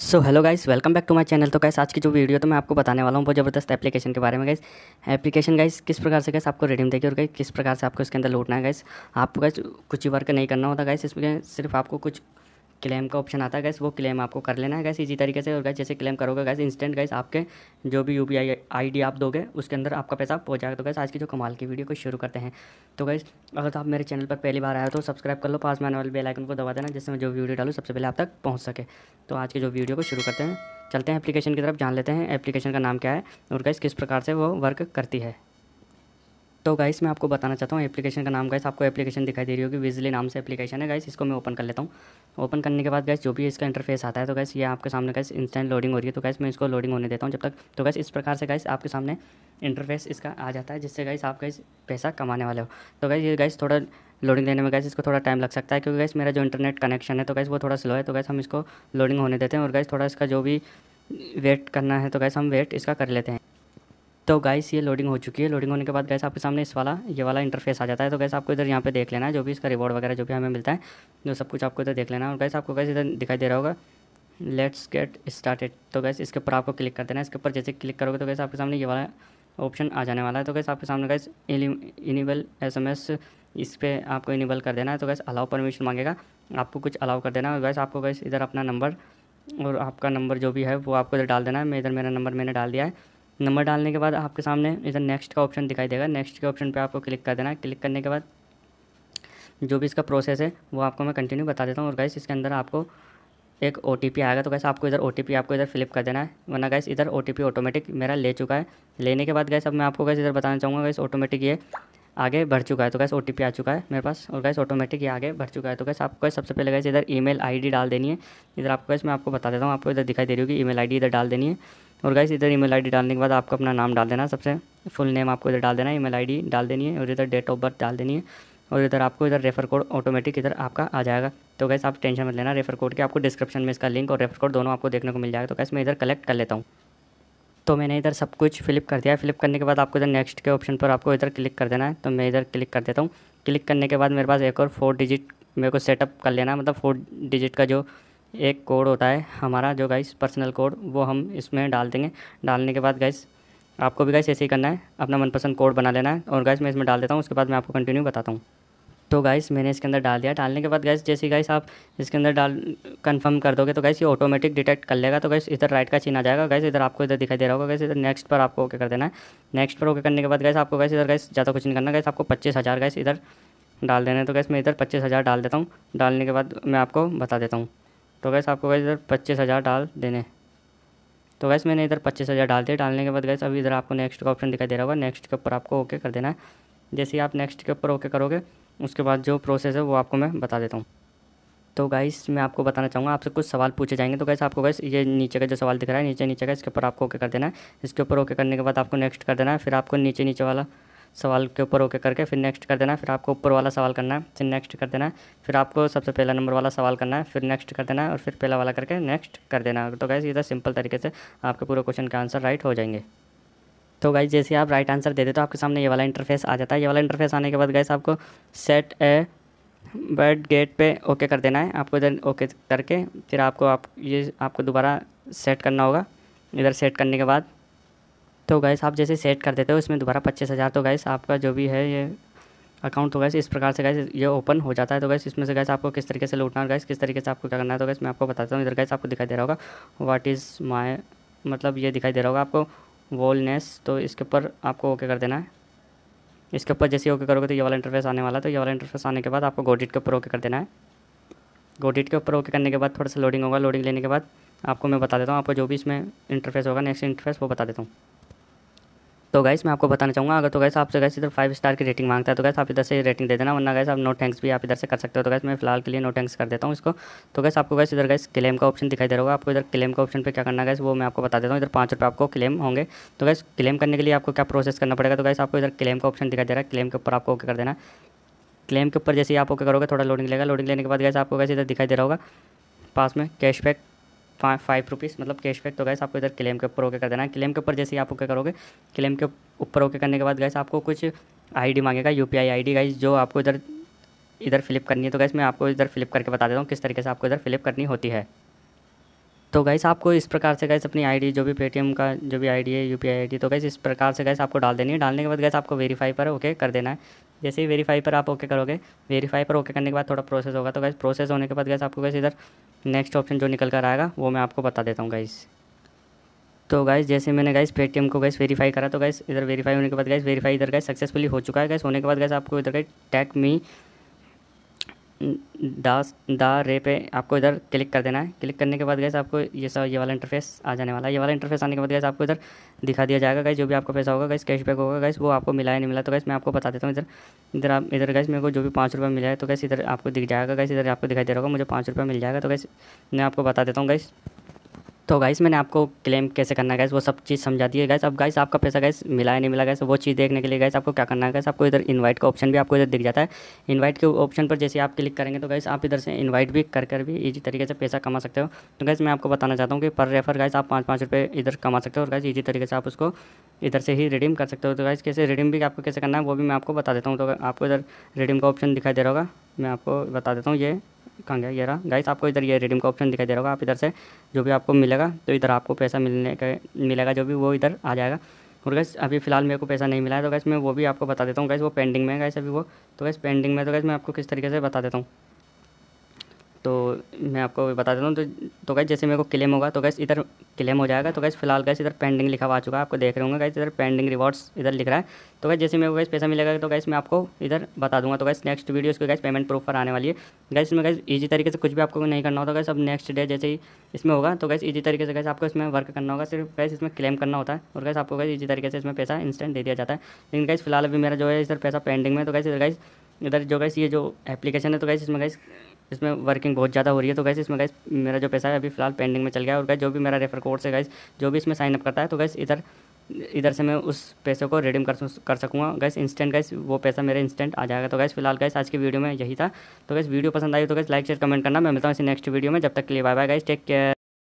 so hello guys welcome back to my channel तो guys आज की जो वीडियो तो मैं आपको बताने वाला हूँ बहुत ज़बरदस्त एप्लीकेशन के बारे में गाइस एप्लीकेशन गाइस किस प्रकार से गाइस आपको रिडीम देगी और गाइस किस प्रकार से आपको इसके अंदर लौटना है गाइस आपको गाइस कुछ ही वर्क नहीं करना होता गाइस इसमें सिर्फ आपको कुछ क्लेम का ऑप्शन आता है गैस वो क्लेम आपको कर लेना है गैस इसी तरीके से और गैस जैसे क्लेम करोगे गैस इंस्टेंट गैस आपके जो भी यू पी आप दोगे उसके अंदर आपका पैसा पहुँच जाएगा तो गैस आज की जो कमाल की वीडियो को शुरू करते हैं तो गैस अगर तो आप मेरे चैनल पर पहली बार आए तो सब्सक्राइब कर लो पास में आने वाले बेलाइकन को दबा देना जिससे मैं जो वीडियो डालू सबसे पहले आप तक पहुँच सके तो आज की जो वीडियो को शुरू करते हैं चलते हैं एप्लीकेशन की तरफ जान लेते हैं एप्लीकेशन का नाम क्या है और गैस किस प्रकार से वो वर्क करती है तो गाइस मैं आपको बताना चाहता हूँ एप्लीकेशन का नाम गाइस आपको एप्लीकेशन दिखाई दे रही होगी विजली नाम से एप्लीकेशन है गाइस इसको मैं ओपन कर लेता हूँ ओपन करने के बाद गैस जो भी इसका इंटरफेस आता है तो गैस ये आपके सामने गैस इंस्टेंट लोडिंग हो रही है तो गैस मैं इसको लोडिंग होने देता हूँ जब तक तो गैस इस प्रकार से गैस आपके सामने इंटरफेस इसका आ जाता है जिससे गैस आप गैस पैसा कमाने वाले हो तो गैस ये गैस थोड़ा लोडिंग देने में गैस इसको थोड़ा टाइम लग सकता है क्योंकि गैस मेरा जो इंटरनेट कनेक्शन है तो गैस वो थोड़ा स्लो है तो गैस हम इसको लोडिंग होने देते हैं और गैस थोड़ा इसका जो भी वेट करना है तो गैस हम वेट इसका कर लेते हैं तो गाइस ये लोडिंग हो चुकी है लोडिंग होने के बाद गैस आपके सामने इस वाला ये वाला इंटरफेस आ जाता है तो गैस आपको इधर यहाँ पे देख लेना है जो भी इसका रिवॉर्ड वगैरह जो भी हमें मिलता है जो सब कुछ आपको इधर देख लेना है और गैस आपको गैस इधर दिखाई दे रहा होगा लेट्स गेट स्टार्टेड तो गैस इसके ऊपर आपको क्लिक कर देना है इसके ऊपर जैसे क्लिक करोगे तो गैस आपके सामने ये वाला ऑप्शन आ जाने वाला है तो गैस आपके सामने guys enable S M S इस पर आपको इनिबल कर देना है तो गैस अलाउ परमिशन मांगेगा आपको कुछ अलाउ कर देना है और गैस आपको गैस इधर अपना नंबर और आपका नंबर जो भी है वो आपको इधर डाल देना है मैं इधर मेरा नंबर मैंने डाल दिया है नंबर डालने के बाद आपके सामने इधर नेक्स्ट का ऑप्शन दिखाई देगा नेक्स्ट के ऑप्शन पे आपको क्लिक कर देना है क्लिक करने के बाद जो भी इसका प्रोसेस है वो आपको मैं कंटिन्यू बता देता हूँ और गैस इसके अंदर आपको एक ओ आएगा तो गैस आपको इधर ओ आपको इधर फ़िलिप कर देना है वरना गैस इधर ओ ऑटोमेटिक मेरा ले चुका है लेने के बाद गैस अब मैं आपको गैस इधर बताना चाहूँगा गैस ऑटोमेटिक ये आगे बढ़ चुका है तो गैस ओ आ चुका है मेरे पास और गैस ऑटोमेटिक ये आगे बढ़ चुका है तो गैस आपको सबसे पहले गैस इधर ईमेल आईडी डाल देनी है इधर आपको गैस मैं आपको बता देता हूँ आपको इधर दिखाई दे रही होगी ईमेल आईडी इधर डाल देनी है और गाइस इधर ईमेल आईडी डालने के बाद आपको अपना नाम डाल देना सबसे फुल नेम आपको इधर डाल देना है ईमेल आईडी डाल देनी है और इधर डेट ऑफ बर्थ डाल देनी है और इधर आपको इधर रेफर कोड ऑटोमेटिक इधर आपका आ जाएगा तो गैस आप टेंशन मत लेना रेफर कोड के आपको डिस्क्रिप्शन में इसका लिंक और रेफर कोड दोनों आपको देखने को मिल जाएगा तो गैस मैं इधर कलेक्ट कर लेता हूँ तो मैंने इधर सब कुछ फ़िलिप कर दिया फ़िलिप करने के बाद आपको इधर नेक्स्ट के ऑप्शन पर आपको इधर क्लिक कर देना है तो मैं इधर क्लिक कर देता हूँ क्लिक करने के बाद मेरे पास एक और फोर डिजिट मेरे को सेटअप कर लेना मतलब फोर डिजिट का जो एक कोड होता है हमारा जो गाइस पर्सनल कोड वो हम इसमें डाल देंगे डालने के बाद गाइस आपको भी गाइस ऐसे ही करना है अपना मनपसंद कोड बना लेना है और गाइस मैं इसमें डाल देता हूँ उसके बाद मैं आपको कंटिन्यू बताता हूँ तो गाइस मैंने इसके अंदर डाल दिया डालने के बाद गैस जैसे गाइस आप इसके अंदर डाल कन्फर्म कर दोगे तो गैस ये ऑटोमेटिक डिटेक्ट कर लेगा तो गैस इधर राइट का चीन आ जाएगा गैस इधर आपको इधर दिखाई दे रहा होगा गाइस इधर नेक्स्ट पर आपको ओके कर देना है नेक्स्ट पर ओके करने के बाद गैस आपको गैस इधर गैस ज़्यादा कुछ नहीं करना गैस आपको पच्चीस हज़ार गैस इधर डाल देना है तो गैस मैं इधर पच्चीस हज़ार डाल देता हूँ डालने के बाद मैं आपको बता देता हूँ तो गैस आपको गैस इधर पच्चीस हज़ार डाल देने तो गैस मैंने इधर पच्चीस हज़ार डाल दिया डालने के बाद गैस अभी इधर आपको नेक्स्ट का ऑप्शन दिखाई दे रहा होगा नेक्स्ट के ऊपर आपको ओके कर देना है जैसे ही आप नेक्स्ट के ऊपर ओके करोगे उसके बाद जो प्रोसेस है वो आपको मैं बता देता हूँ तो गाइस मैं आपको बताना चाहूँगा आपसे कुछ सवाल पूछे जाएंगे तो गैस आपको गैस ये नीचे का जो सवाल दिख रहा है नीचे नीचे का इसके ऊपर आपको ओके कर देना है इसके ऊपर ओके करने के बाद आपको नेक्स्ट कर देना है फिर आपको नीचे नीचे वाला सवाल के ऊपर ओके करके फिर नेक्स्ट कर देना है फिर आपको ऊपर वाला सवाल करना है फिर नेक्स्ट कर देना है फिर आपको सबसे पहला नंबर वाला सवाल करना है फिर नेक्स्ट कर देना है और फिर पहला वाला करके नेक्स्ट कर देना है तो गाइज़ इधर सिंपल तरीके से आपके पूरे क्वेश्चन के आंसर राइट हो जाएंगे तो गाइज जैसे आप राइट आंसर दे देते तो आपके सामने ये वाला इंटरफेस आ जाता है ये वाला इंटरफेस आने के बाद गाइस आपको सेट ए बर्ड गेट पे ओके कर देना है आपको इधर ओके करके फिर आपको आप ये आपको दोबारा सेट करना होगा इधर सेट करने के बाद तो गैस आप जैसे सेट कर देते हो इसमें दोबारा पच्चीस हज़ार तो गैस आपका जो भी है ये अकाउंट तो गैस इस प्रकार से गैस ये ओपन हो जाता है तो गैस इसमें से गैस आपको किस तरीके से लूटना है गैस किस तरीके से आपको क्या करना है तो गैस मैं आपको बताता हूँ इधर गैस आपको दिखाई दे रहा होगा वाट इज़ माई मतलब ये दिखाई दे रहा होगा आपको वोलनेस तो इसके ऊपर आपको ओके कर देना है इसके ऊपर जैसे ओके करोगे तो ये वाला इंटरफेस आने वाला तो ये वाला इंटरफेस आने के बाद आपको गोडिट के ऊपर ओके कर देना है गोडिट के ऊपर ओके करने के बाद थोड़ा सा लोडिंग होगा लोडिंग लेने के बाद आपको मैं बता देता हूँ आपको जो भी इसमें इंटरफेस होगा नेक्स्ट इंटरफेस वो बता देता हूँ तो गैस मैं आपको बताना चाहूँगा अगर तो गैस आपसे गैस इधर फाइव स्टार की रेटिंग मांगता है तो गैस आप इधर से रेटिंग दे देना वरना गैस आप नो थैंक्स भी आप इधर से कर सकते हो तो गैस मैं फिलहाल के लिए नो थैंक्स कर देता हूँ इसको तो गैस आपको गैस इधर गैस क्लेम का ऑप्शन दिखाई दे रहा होगा आपको इधर क्लेम का ऑप्शन पर क्या करना गैस वो मैं आपको बता देता हूँ इधर पाँच रुपये आपको क्लेम होंगे तो गैस क्लेम करने के लिए आपको क्या प्रोसेस करना पड़ेगा तो गैस आपको इधर क्लेम का ऑप्शन दिखाई दे रहा है क्लेम के ऊपर आपको ओके कर देना क्लेम के ऊपर जैसे ही आप ओके करोगे थोड़ा लोडिंग लेगा लोडिंग लेने के बाद गैस आपको गैस इधर दिखाई दे रहा होगा पास में कैशबैक फाइव फाइव रुपीज़ मतलब कैशबैक तो गैस आपको इधर क्लेम के ऊपर होकर कर देना है क्लेम के ऊपर जैसे ही आप ओके करोगे क्लेम के ऊपर होकर करने के बाद गैस आपको कुछ आईडी मांगेगा यूपीआई आईडी गाइस जो आपको इधर इधर फ़्लिप करनी है तो गैस मैं आपको इधर फ़्लिप करके बता देता हूँ किस तरीके से आपको इधर फ़्लिप करनी होती है तो गैस आपको इस प्रकार से गैस अपनी आईडी जो भी पेटीएम का जो भी आईडी है यूपीआई आईडी तो गैस इस प्रकार से गैस आपको डाल देनी है डालने के बाद गैस आपको वेरीफाई पर ओके कर देना है जैसे ही वेरीफाई पर आप ओके करोगे वेरीफाई पर ओके करने के बाद थोड़ा प्रोसेस होगा तो गैस प्रोसेस होने के बाद गैस आपको गैस इधर नेक्स्ट ऑप्शन जो निकल कर आएगा वो मैं आपको बता देता हूँ गाइस तो गाइस जैसे मैंने गाइस पेटीएम को गाइस वेरीफाई करा तो गाइस इधर वेरीफाई होने के बाद गाइस वेरीफाई इधर गाइस सक्सेसफुली हो चुका है गाइस होने के बाद गाइस आपको इधर गाइस टैग मी डास दा रे पे आपको इधर क्लिक कर देना है क्लिक करने के बाद गैस आपको ये सब ये वाला इंटरफेस आ जाने वाला है ये वाला इंटरफेस आने के बाद गैस आपको इधर दिखा दिया जाएगा गैस जो भी आपका पैसा होगा गैस कैशबैक होगा गैस वो आपको मिला है नहीं मिला तो गैस मैं आपको बता देता हूँ इधर इधर आप इधर गैस मेरे को जो भी पाँच रुपये मिला है तो गैस इधर आपको दिख जाएगा गैस इधर आपको दिखाई दे रहा होगा मुझे पाँच रुपये मिल जाएगा तो गैस मैं आपको बता देता हूँ गैस तो गाइस मैंने आपको क्लेम कैसे करना गाइस वो सब चीज़ समझा दी है गाइस अब गाइस आपका पैसा गाइस मिला नहीं मिला गाइस वो चीज़ देखने के लिए गाइस आपको क्या करना है गाइस आपको इधर इनवाइट का ऑप्शन भी आपको इधर दिख जाता है इनवाइट के ऑप्शन पर जैसे आप क्लिक करेंगे तो गाइस आप इधर से इन्वाइट भी कर कर भी ईजी तरीके से पैसा कमा सकते हो तो गाइस मैं आपको बताना चाहता हूँ कि पर रेफर गाइस आप पाँच पाँच रुपये इधर कमा सकते हो और गाइस ईजी तरीके से आप उसको इधर से ही रिडीम कर सकते हो तो गाइस कैसे रिडीम भी आपको कैसे करना है वो भी मैं आपको बता देता हूँ तो आपको इधर रिडीम का ऑप्शन दिखाई दे रहा होगा मैं आपको बता देता हूँ ये कहाँ गया ये रहा गाइस आपको इधर ये रिडीम का ऑप्शन दिखाई दे रहा होगा आप इधर से जो भी आपको मिलेगा तो इधर आपको पैसा मिलने का मिलेगा जो भी वो इधर आ जाएगा और गैस अभी फिलहाल मेरे को पैसा नहीं मिला है तो गैस मैं वो भी आपको बता देता हूँ गैस वो पेंडिंग में है गैस अभी वो तो गैस पेंडिंग में तो गैस मैं आपको किस तरीके से बता देता हूँ तो मैं आपको बता देता हूँ तो तो गैस जैसे मेरे को क्लेम होगा तो गैस इधर क्लेम हो जाएगा तो गैस फिलहाल गैस इधर पेंडिंग लिखा हुआ आ चुका है आपको देख रहे होंगे गैस इधर पेंडिंग रिवॉर्ड्स इधर लिख रहा है तो गैस जैसे मेरे को गैस पैसा मिलेगा तो गैस मैं आपको इधर बता दूंगा तो गैस नेक्स्ट वीडियो उसके गैस पेमेंट प्रूफ पर आने वाली है गैस इसमें गैस ईजी तरीके से कुछ भी आपको नहीं करना होता गैस अब नेक्स्ट डे जैसे ही इसमें होगा तो गैस ईजी तरीके से गैस आपको इसमें वर्क करना होगा सिर्फ गैस इसमें क्लेम करना होता है और गैस आपको गैस ईजी तरीके से इसमें पैसा इंस्टेंट दे दिया जाता है लेकिन गैस फिलहाल अभी मेरा जो है इधर पैसा पेंडिंग में तो गैस इधर गैस इधर जो गैस ये जो एप्लीकेशन है तो गैस इसमें गैस इसमें वर्किंग बहुत ज़्यादा हो रही है तो गैस इसमें गैस मेरा जो पैसा है अभी फिलहाल पेंडिंग में चल गया और गैस जो भी मेरा रेफर कोड से गैस जो भी इसमें साइनअप करता है तो गैस इधर इधर से मैं उस पैसे को रिडीम कर कर सकूँगा गैस इंस्टेंट गैस वो पैसा मेरे इंस्टेंट आ जाएगा तो गैस फिलहाल गैस आज की वीडियो में यही था तो गैस वीडियो पसंद आई तो गैस लाइक शेयर कमेंट करना मैं मिलता हूँ इसी नेक्स्ट वीडियो में जब तक के लिए bye bye guys take care